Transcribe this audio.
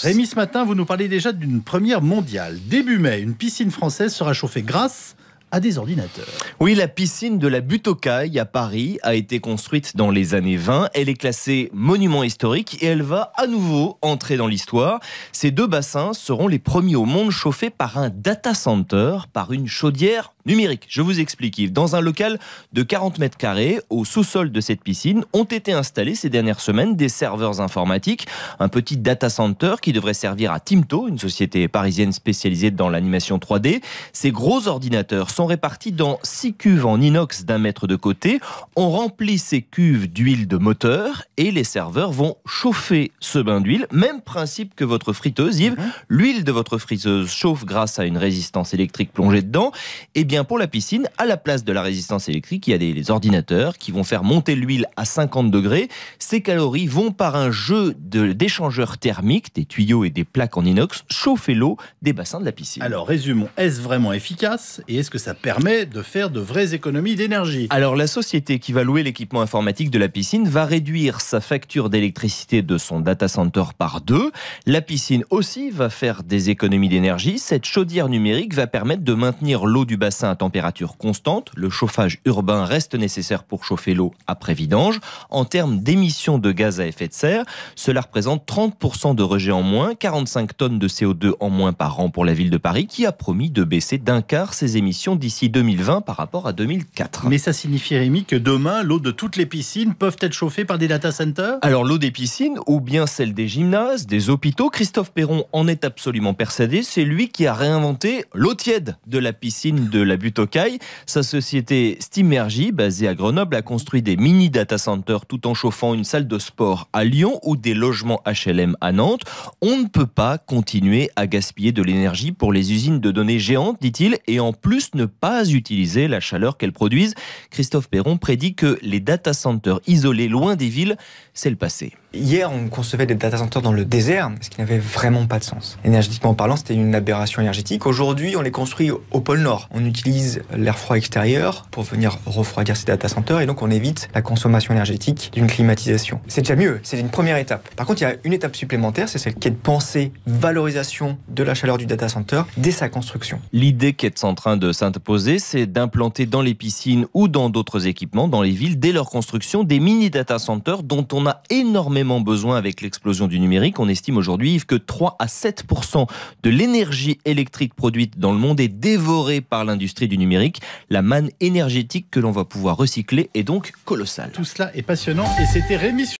Rémi, ce matin, vous nous parlez déjà d'une première mondiale. Début mai, une piscine française sera chauffée grâce à des ordinateurs. Oui, la piscine de la Butte aux Cailles à Paris a été construite dans les années 20. Elle est classée monument historique et elle va à nouveau entrer dans l'histoire. Ces deux bassins seront les premiers au monde chauffés par un data center, par une chaudière numérique. Je vous explique, Yves. Dans un local de 40 mètres carrés, au sous-sol de cette piscine, ont été installés ces dernières semaines des serveurs informatiques, un petit data center qui devrait servir à Timto, une société parisienne spécialisée dans l'animation 3D. Ces gros ordinateurs sont répartis dans six cuves en inox d'un mètre de côté. On remplit ces cuves d'huile de moteur et les serveurs vont chauffer ce bain d'huile. Même principe que votre friteuse, Yves. Mhm. L'huile de votre friteuse chauffe grâce à une résistance électrique plongée dedans. Et eh pour la piscine, à la place de la résistance électrique, il y a des ordinateurs qui vont faire monter l'huile à 50 degrés. Ces calories vont par un jeu d'échangeurs thermiques, des tuyaux et des plaques en inox, chauffer l'eau des bassins de la piscine. Alors résumons, est-ce vraiment efficace et est-ce que ça permet de faire de vraies économies d'énergie Alors la société qui va louer l'équipement informatique de la piscine va réduire sa facture d'électricité de son data center par deux. La piscine aussi va faire des économies d'énergie. Cette chaudière numérique va permettre de maintenir l'eau du bassin à température constante, le chauffage urbain reste nécessaire pour chauffer l'eau après vidange. En termes d'émissions de gaz à effet de serre, cela représente 30% de rejets en moins, 45 tonnes de CO2 en moins par an pour la ville de Paris, qui a promis de baisser d'un quart ses émissions d'ici 2020 par rapport à 2004. Mais ça signifie, Rémi, que demain, l'eau de toutes les piscines peuvent être chauffées par des data centers Alors, l'eau des piscines, ou bien celle des gymnases, des hôpitaux, Christophe Perron en est absolument persuadé. C'est lui qui a réinventé l'eau tiède de la piscine de la la Sa société Steamergy, basée à Grenoble, a construit des mini data centers tout en chauffant une salle de sport à Lyon ou des logements HLM à Nantes. On ne peut pas continuer à gaspiller de l'énergie pour les usines de données géantes, dit-il, et en plus ne pas utiliser la chaleur qu'elles produisent. Christophe Perron prédit que les data centers isolés loin des villes, c'est le passé. Hier, on concevait des data centers dans le désert, ce qui n'avait vraiment pas de sens. Énergétiquement parlant, c'était une aberration énergétique. Aujourd'hui, on les construit au pôle Nord. On utilise l'air froid extérieur pour venir refroidir ces data centers et donc on évite la consommation énergétique d'une climatisation. C'est déjà mieux, c'est une première étape. Par contre, il y a une étape supplémentaire, c'est celle qui est de penser valorisation de la chaleur du data center dès sa construction. L'idée qui est en train de s'imposer, c'est d'implanter dans les piscines ou dans d'autres équipements, dans les villes, dès leur construction, des mini data centers dont on a énormément besoin avec l'explosion du numérique. On estime aujourd'hui que 3 à 7 de l'énergie électrique produite dans le monde est dévorée par l'industrie du numérique. La manne énergétique que l'on va pouvoir recycler est donc colossale. Tout cela est passionnant et c'était Rémi